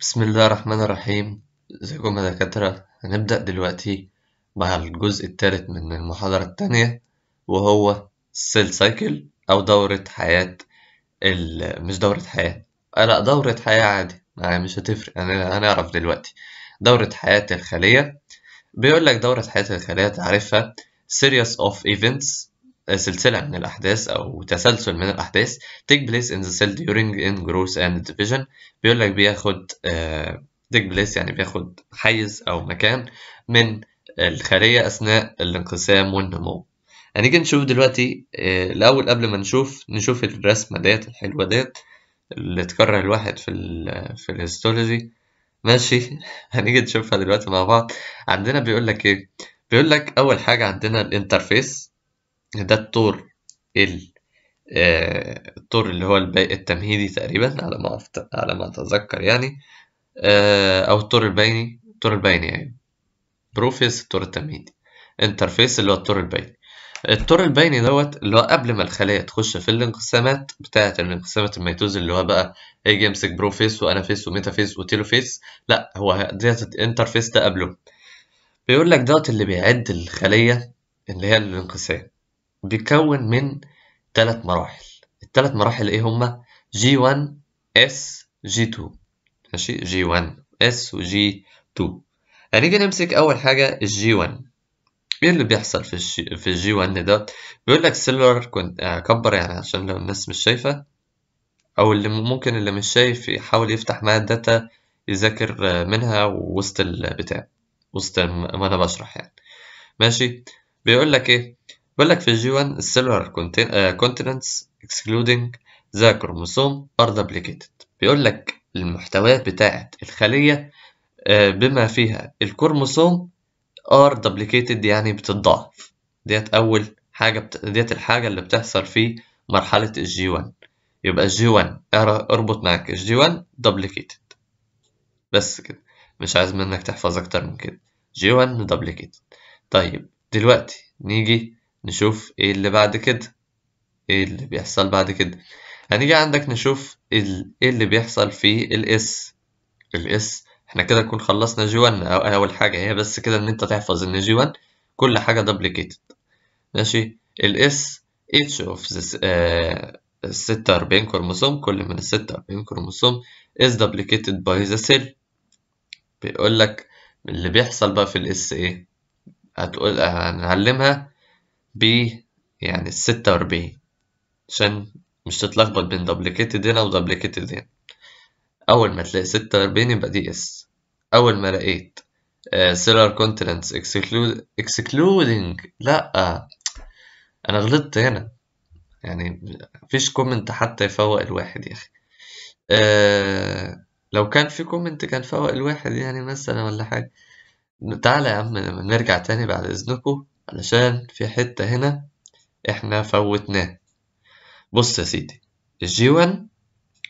بسم الله الرحمن الرحيم ازيكم يا دكاترة هنبدأ دلوقتي مع الجزء الثالث من المحاضرة الثانية وهو السيل سايكل أو دورة حياة ال... مش دورة حياة آه، لا دورة حياة عادي مش هتفرق يعني هنعرف دلوقتي دورة حياة الخلية بيقول لك دورة حياة الخلية تعرفها series of events سلسلة من الأحداث أو تسلسل من الأحداث take place in the cell during in growth and division بيقول لك بياخد آه، take place يعني بياخد حيز أو مكان من الخلية أثناء الانقسام والنمو هنيجي نشوف دلوقتي آه، الأول قبل ما نشوف نشوف الرسمة ديت الحلوة ديت اللي تكرر الواحد في الـ في الهيستولوجي ماشي هنيجي نشوفها دلوقتي مع بعض عندنا بيقول لك ايه بيقول لك اول حاجه عندنا الانترفيس ده الطور ال آه، الطور اللي هو التمهيدي تقريبا على ما أفت... على ما أتذكر يعني آه، أو الطور البيني الطور البيني يعني بروفيس الطور التمهيدي انترفيس اللي هو الطور البيني الطور البيني دوت اللي هو قبل ما الخلايا تخش في الانقسامات بتاعة الانقسامات الميتوز اللي هو بقى هيجي يمسك بروفيس وانافيس وميتافيس وتيلوفيس لا هو ديت انترفيس ده قبله بيقول لك دوت اللي بيعد الخلية اللي هي الانقسام بيتكون من ثلاث مراحل الثلاث مراحل ايه هما G1 S G2 ماشي G1 S و G2 هنيجي نمسك اول حاجه g 1 ايه اللي بيحصل في الجي في الجي 1 ده بيقول لك سيلولار كنت اكبر يعني عشان لو الناس مش شايفه او اللي ممكن اللي مش شايف يحاول يفتح معاه الداتا يذاكر آه، منها وسط البتاع وسط ما انا بشرح يعني ماشي بيقول لك ايه بيقول لك في الجي 1 السيلولار كونتيننتس اكسكلودنج ذا كروموسوم ار دبليكيتد بيقول لك المحتويات بتاعه الخليه آه، بما فيها الكروموسوم ار دبليكيتد يعني بتتضاعف ديت اول حاجه بت... ديت الحاجه اللي بتحصل في مرحله الجي 1 يبقى الجي 1 اربط معاك الجي 1 دبليكيتد بس كده مش عايز منك تحفظ اكتر من كده جي 1 دبليكيتد طيب دلوقتي نيجي نشوف ايه اللي بعد كده ايه اللي بيحصل بعد كده هنيجي عندك نشوف ايه اللي بيحصل في الاس الاس احنا كده نكون خلصنا جي 1 اول حاجه هي بس كده ان انت تحفظ ان جي 1 كل حاجه دوبليكيتد ماشي الاس اتش اوف ال 46 كروموسوم كل من ال 46 كروموسوم از دوبليكيتد باي ذا سيل بيقول لك اللي بيحصل بقى في الاس ايه هتقول هنعلمها ب يعني الستة وأربعين عشان مش تتلخبط بين دوبليكيتد هنا ودوبليكيتد هنا أول ما تلاقي ستة وأربعين يبقى دي إس أول ما لقيت سيلر كونتيننتس اكسكلودينج لأ أنا غلطت هنا يعني مفيش كومنت حتى يفوق الواحد يا أخي آه، لو كان في كومنت كان فوق الواحد يعني مثلا ولا حاجة تعالى يا عم نرجع تاني بعد إذنكم علشان في حتة هنا إحنا فوتناه بص يا سيدي الجي 1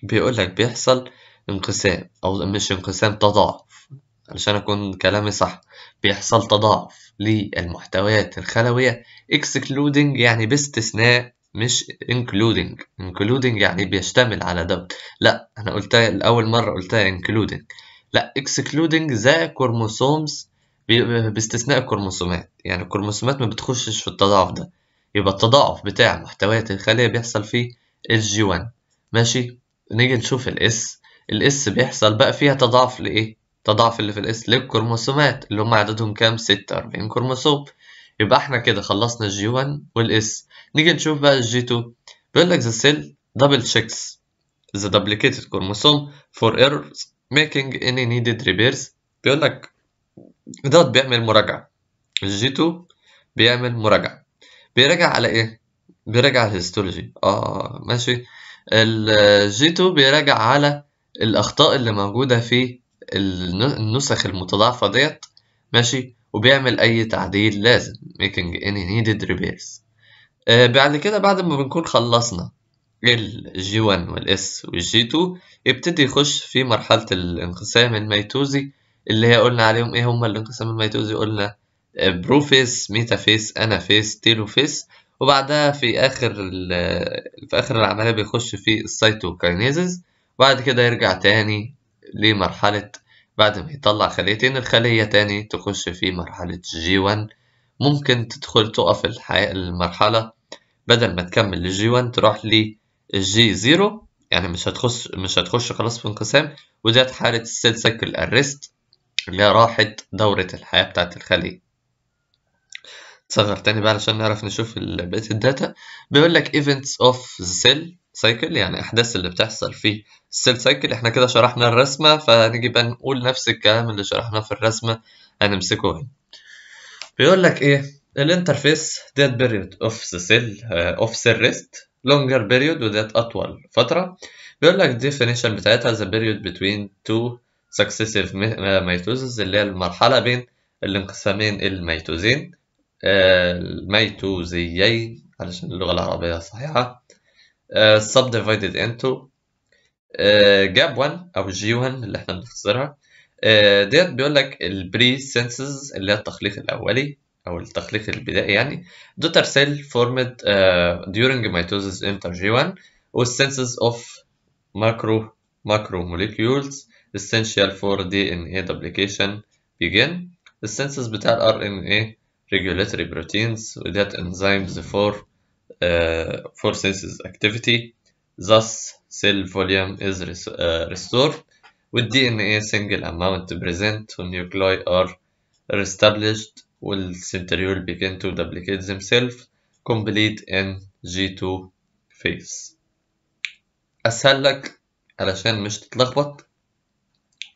بيقولك بيحصل انقسام أو مش انقسام تضاعف علشان أكون كلامي صح بيحصل تضاعف للمحتويات الخلوية excluding يعني باستثناء مش including including يعني بيشتمل على دوت لا أنا قلتها الأول مرة قلتها including لا excluding the chromosomes باستثناء الكروموسومات يعني الكروموسومات ما بتخشش في التضاعف ده يبقى التضاعف بتاع محتويات الخلية بيحصل فيه الجي 1 ماشي نيجي نشوف الاس الاس بيحصل بقى فيها تضاعف لايه تضاعف اللي في الاس للكروموسومات اللي هم عددهم كام 46 كروموسوم يبقى احنا كده خلصنا الجي 1 والاس نيجي نشوف بقى الجي 2 بيقول لك ذا سيل دبل تشيكس ذا دوبليكيتد كروموسوم فور ايرورز ميكينج اني نيدد ريبيرز بيقول لك دوت بيعمل مراجعة تو بيعمل مراجعة بيراجع على ايه؟ بيراجع الهيستولوجي اه ماشي الجيتو بيراجع على الأخطاء اللي موجودة في النسخ المتضاعفة ديت ماشي وبيعمل أي تعديل لازم making any needed repairs آه بعد كده بعد ما بنكون خلصنا الجي 1 والاس والجي 2 يبتدي يخش في مرحلة الانقسام الميتوزي اللي هي قلنا عليهم ايه هم الانقسام الميتوزي قلنا آه، بروفيس ميتافيس انافيس تيلوفيس وبعدها في اخر آه، في اخر العمليه بيخش في السيتوكاينيزز بعد كده يرجع تاني لمرحله بعد ما يطلع خليتين الخلية تاني تخش في مرحلة جي 1 ممكن تدخل تقف الحياة المرحلة بدل ما تكمل لجي 1 تروح لجي 0 يعني مش هتخش مش هتخش خلاص في انقسام وديت حالة السيل سايكل ارست اللي هي راحت دورة الحياة بتاعة الخلية تصغر تاني بقى علشان نعرف نشوف بقية الداتا بيقول لك events of the cell cycle يعني أحداث اللي بتحصل في السيل سايكل احنا كده شرحنا الرسمة فنجي بقى نقول نفس الكلام اللي شرحناه في الرسمة هنمسكه هنا بيقول لك ايه الانترفيس ديت بيريود اوف ذا سيل اوف سيل ريست لونجر بيريود وديت أطول فترة بيقول لك definition بتاعتها ذا بيريود بتوين تو successive meiosis اللي هي المرحلة بين الانقسامين الميتوزين آه، الميتوزيين علشان اللغة العربية صحيحة آه، subdivided into جاب آه، 1 او جي 1 اللي احنا بنختصرها ديت بيقول لك البري senses اللي هي التخليق الاولي او التخليق البدائي يعني دوتر سيل فورمد during ميتوزيس انتر جي 1 والسنسز اوف ماكرو ماكرو موليكيولز essential for DNA duplication begin السنسز بتاع beta RNA regulatory proteins that enzymes for uh, for senses activity thus cell volume is res uh, restored with DNA single amount present when nuclei are reestablished will centriole begin to duplicate themselves complete in G2 phase أسهل لك علشان مش تتلخبط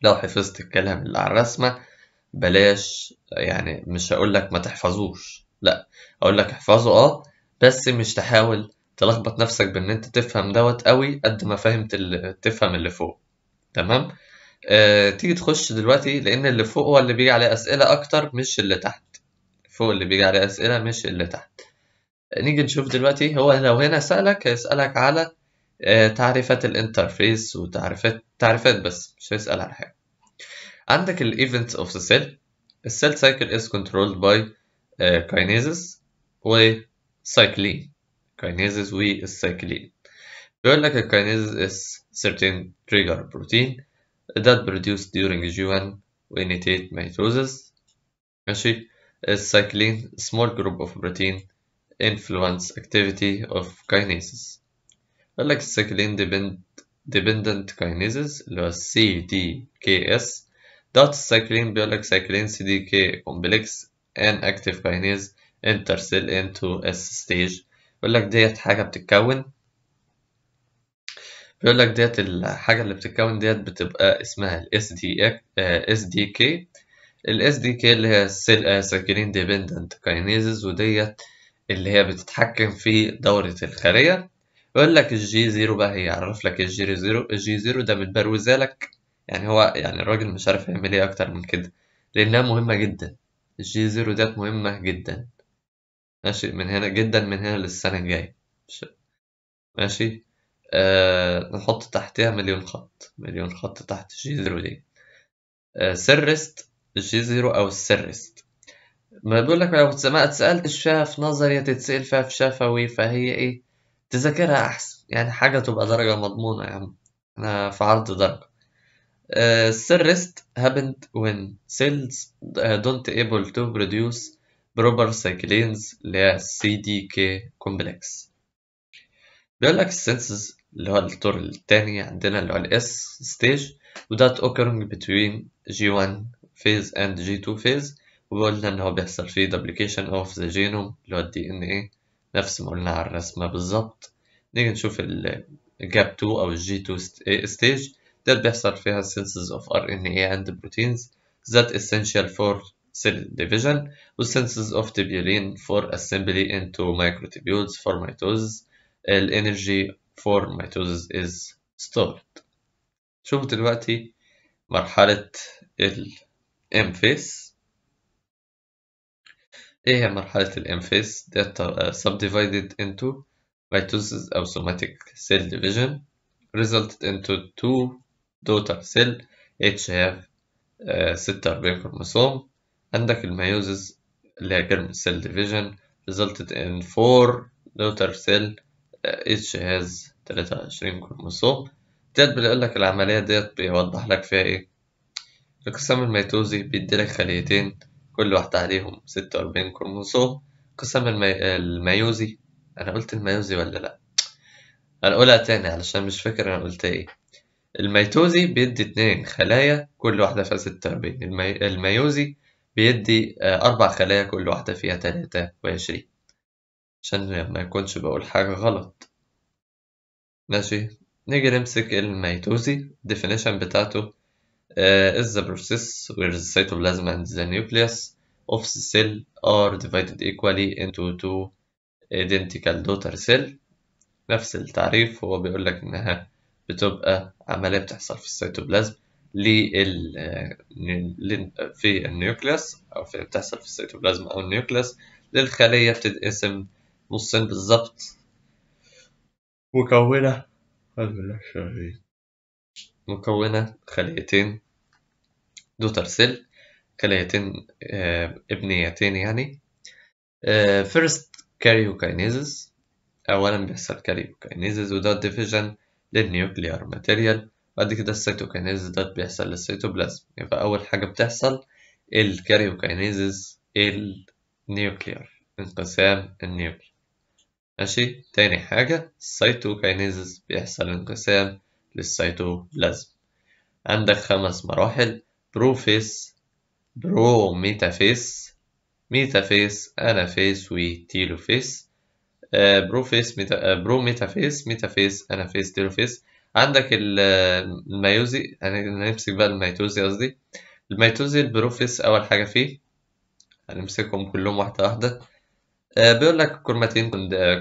لو حفظت الكلام اللي على الرسمة بلاش يعني مش هقولك ما تحفظوش لأ هقولك احفظه اه بس مش تحاول تلخبط نفسك بإن أنت تفهم دوت قوي قد ما فهمت اللي تفهم اللي فوق تمام آه تيجي تخش دلوقتي لأن اللي فوق هو اللي بيجي عليه أسئلة أكتر مش اللي تحت فوق اللي بيجي عليه أسئلة مش اللي تحت آه، نيجي نشوف دلوقتي هو لو هنا سألك هيسألك على آه، تعريفات الانترفيس وتعريفات تعريفات بس مش هيسأل على حاجة عندك ال events of the cell ال cell cycle is controlled by uh, kinases و cycline kinases و cycline بيقول لك ال kinases is certain trigger protein that produced during G1 ونيتيت mitosis ماشي السايكلين small group of protein influence activity of kinases قال لك depend dependent kinases اللي هو CDKS دوت السايكلين بيقول لك سايكلين سي دي كي كومبلكس ان اكتيف كاينيز انترسيل انتو اس ستيج بيقول لك ديت حاجه بتتكون بيقول لك ديت الحاجه اللي بتتكون ديت بتبقى اسمها الاس دي اس دي كي الاس دي كي اللي هي cell آه، cycling dependent kinases وديت اللي هي بتتحكم في دوره الخليه بقول لك الجي زيرو بقى هي عرف لك الجي زيرو الجي زيرو ده متبروزة لك يعني هو يعني الراجل مش عارف يعمل ايه اكتر من كده لانها مهمة جدا الجي زيرو ديت مهمة جدا ماشي من هنا جدا من هنا للسنة الجاية ماشي آه نحط تحتها مليون خط مليون خط تحت الجي زيرو دي آه سرست الجي زيرو او السرست ما بقول لك لو ما اتسألتش فيها في نظري هتتسأل فيها في شفوي فهي ايه تذاكرها احسن يعني حاجه تبقى درجه مضمونه يا عم انا في عرض درجه السيل ريست happened when cells آه، don't able to produce proper cyclins اللي هي سي دي كي كومبلكس بيقول لك السنسز اللي هو الطور الثاني عندنا اللي هو الاس ستيج وده اوكرنج بتوين جي 1 فيز اند جي 2 phase وقلنا ان هو بيحصل فيه دوبليكيشن اوف ذا جينوم اللي هو الدي ان ايه نفس ما قلنا على الرسمة بالظبط نيجي نشوف gap 2 أو الجي 2 ستيج ده اللي بيحصل فيها senses of RNA and proteins that essential for cell division والsynthesis of tubulin for assembly into microtubules for mitosis ال energy for mitosis is stored شوف دلوقتي مرحلة ال M phase إيه هي مرحلة الإنفاس they are subdivided into mitosis أو somatic cell division resulted into two daughter cell each have uh, 46 كروموسوم عندك الميوزز اللي هي germ cell division resulted in four daughter cell each has 23 كروموسوم ديت بيقول لك العملية ديت بيوضح لك فيها إيه القسم الميتوزي بيديلك خليتين كل واحدة عليهم ستة وأربعين كروموسوم قسم المي... الميوزي أنا قلت الميوزي ولا لأ أنا أقولها تاني علشان مش فاكر أنا قلت إيه الميتوزي بيدي اتنين خلايا كل واحدة فيها ستة وأربعين المي... الميوزي بيدي آه، أربع خلايا كل واحدة فيها تلاتة وعشرين عشان ما يكونش بقول حاجة غلط ماشي نيجي نمسك الميتوزي الديفينيشن بتاعته آه، is the process where the cytoplasm and the nucleus of the cell are divided equally into two identical daughter cell نفس التعريف هو بيقول لك إنها بتبقى عملية بتحصل في السيتوبلازم لل في النيوكليس أو في بتحصل في السيتوبلازم أو النيوكليس للخلية بتتقسم نصين بالظبط مكونة مكونة خليتين دوتر سيل خلايتين ابنيتين آه، يعني فيرست آه، كاريوكاينيزز اولا بيحصل كاريوكاينيزز وده ديفيجن للنيوكليار ماتيريال بعد كده السيتوكاينيز ده بيحصل للسيتوبلازم يبقى اول حاجه بتحصل الكاريوكاينيزز النيوكليار انقسام النيوكليار ماشي تاني حاجه السيتوكاينيزز بيحصل انقسام للسيتوبلازم عندك خمس مراحل بروفيس بروميتافيس ميتافيس أنافيس وتيلوفيس بروفيس ميتا بروميتافيس ميتافيس أنافيس تيلوفيس عندك الميوزي هنمسك بقى الميتوزي قصدي الميتوزي البروفيس أول حاجة فيه هنمسكهم كلهم واحدة واحدة آه، بيقول لك كروماتين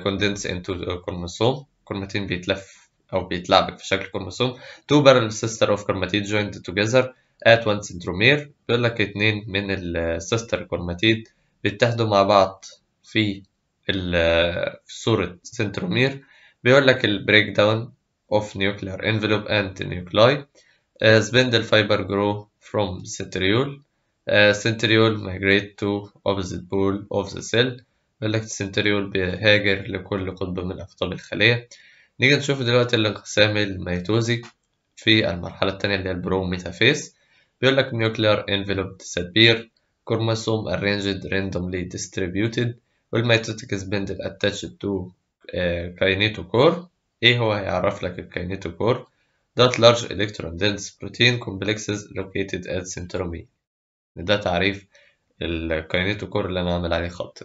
كوندنس انتو كروموسوم كروماتين بيتلف أو بيتلعبك في شكل كروموسوم تو بارل سيستر اوف كروماتين جوينت توجذر اتوال سندرومير بيقول لك اتنين من السيستر كروماتيد بيتحدوا مع بعض في في صورة سنترومير بيقول لك البريك داون of nuclear envelope and nuclei سبندل uh, spindle fiber grow from سنتريول مايجريت تو migrate to opposite ذا of the cell بيقول لك السنتريول بيهاجر لكل قطب من أقطاب الخلية نيجي نشوف دلوقتي الانقسام الميتوزي في المرحلة التانية اللي هي البروميتافيز بيقول لك nuclear envelope disappear chromosome arranged randomly distributed والميتوتيك spindle attached to kinetochore ايه هو هيعرف لك الكينيتوكور that large electron dense protein complexes located at centromere ده تعريف الكينيتوكور اللي انا عامل عليه خط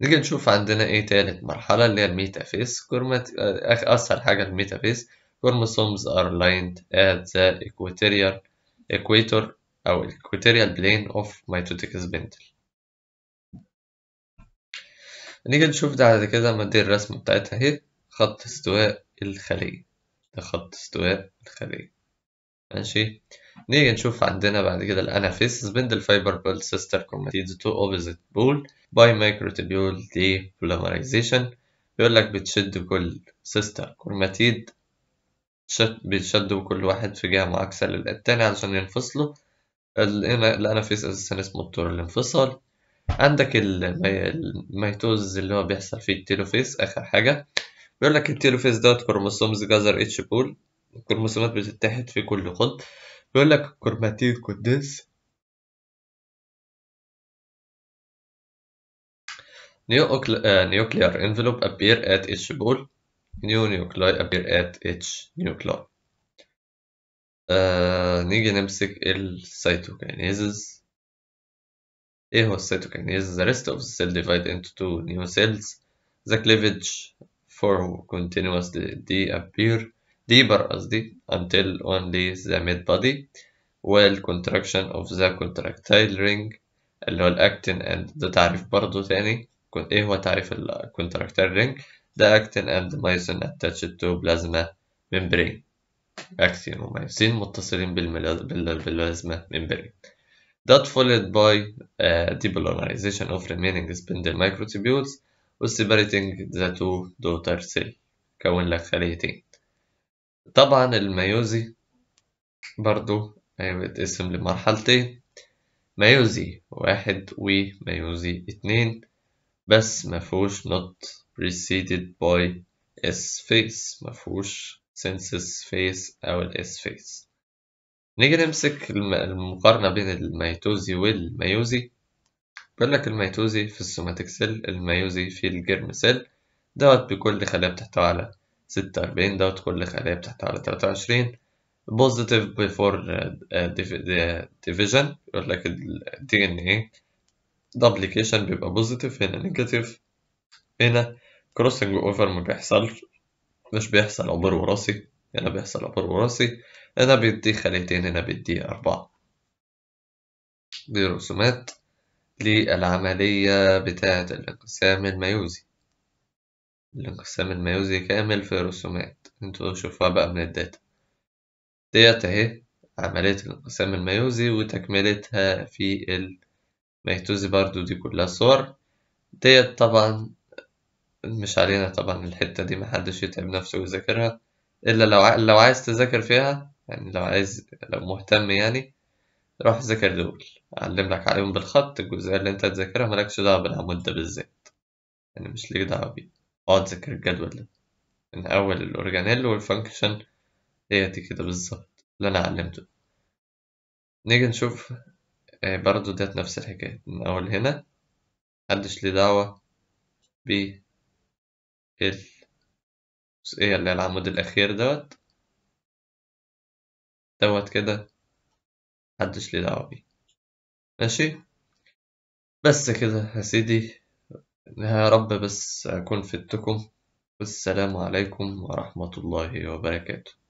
نيجي نشوف عندنا ايه تالت مرحلة اللي هي الميتافيس كورمات اسهل حاجة الميتافيس chromosomes are lined at the equatorial equator أو equatorial plane of mitotic spindle نيجي نشوف ده على كده مدي الرسمة بتاعتها اهي خط استواء الخلية ده خط استواء الخلية ماشي نيجي نشوف عندنا بعد كده الانافيس سبندل فايبر بول سيستر كروماتيدز تو اوبوزيت بول باي مايكروتبيول دي بوليمرايزيشن بيقول لك بتشد كل سيستر كروماتيد بيتشدوا كل واحد في جهة معاكسة للتاني علشان ينفصلوا هنا لقينا أساسا اسمه الطور الانفصال عندك الميتوز اللي هو بيحصل فيه التيلوفيس آخر حاجة بيقول لك التيلوفيس دوت كروموسومز جزر اتش بول الكروموسومات بتتحد في كل خط بيقول لك كروماتيد كوندنس آه، نيوكليار انفلوب ابير ات اتش بول new nuclei appear at each nuclei آه نيجي نمسك السيتوكينيزز ايه هو السيتوكينيز the rest of the cell divide into two new cells the cleavage for continuous D appear deeper as دي until only the mid body while contraction of the contractile ring اللي هو الاكتين and ده تعريف برضه تاني ايه هو تعريف الcontractile ring The actin and myosin attached to plasma membrane. actin ومايوسين متصلين بالبلازما membrane. That followed by uh, depolarization of remaining spindle microtubules separating the two daughter cell كون لك خليتين. طبعا الميوزي برضو ايوه هيتقسم لمرحلتين ميوزي واحد وميوزي اتنين بس مفهوش نوت preceded by اس فيس مفهوش سنسس فيس أو الاس فيس نيجي نمسك المقارنة بين الميتوزي والميوزي بقول لك الميتوزي في السوماتيك سيل الميوزي في الجرم سيل دوت بكل خلايا بتحتوي على ستة وأربعين دوت كل خلايا بتحتوي على تلاتة وعشرين بوزيتيف بيفور ديفيجن يقول لك الدي ان ايه دوبليكيشن بيبقى بوزيتيف هنا نيجاتيف هنا كروسنج اوفر ما بيحصلش مش بيحصل عبور وراسي هنا بيحصل عبور وراسي هنا بيدي خليتين هنا بيدي أربعة دي رسومات للعملية بتاعة الانقسام الميوزي الانقسام الميوزي كامل في رسومات انتوا شوفوها بقى من الداتا ديت اهي عملية الانقسام الميوزي وتكملتها في الميتوزي برضو دي كلها صور ديت طبعا مش علينا طبعا الحتة دي محدش يتعب نفسه ويذاكرها إلا لو ع... لو عايز تذاكر فيها يعني لو عايز لو مهتم يعني روح ذاكر دول أعلم لك عليهم بالخط الجزئية اللي أنت تذاكرها مالكش دعوة بالعمود ده بالذات يعني مش ليك دعوة بيه اقعد ذاكر الجدول ده من أول الأورجانيل والفانكشن هي دي كده بالظبط اللي أنا علمته نيجي نشوف آه، برضه ديت نفس الحكاية من أول هنا محدش ليه دعوة بيه الجزئية اللي هي العمود الأخير دوت دوت كده محدش ليه دعوة بيه ماشي بس كده يا سيدي يا رب بس أكون فدتكم والسلام عليكم ورحمة الله وبركاته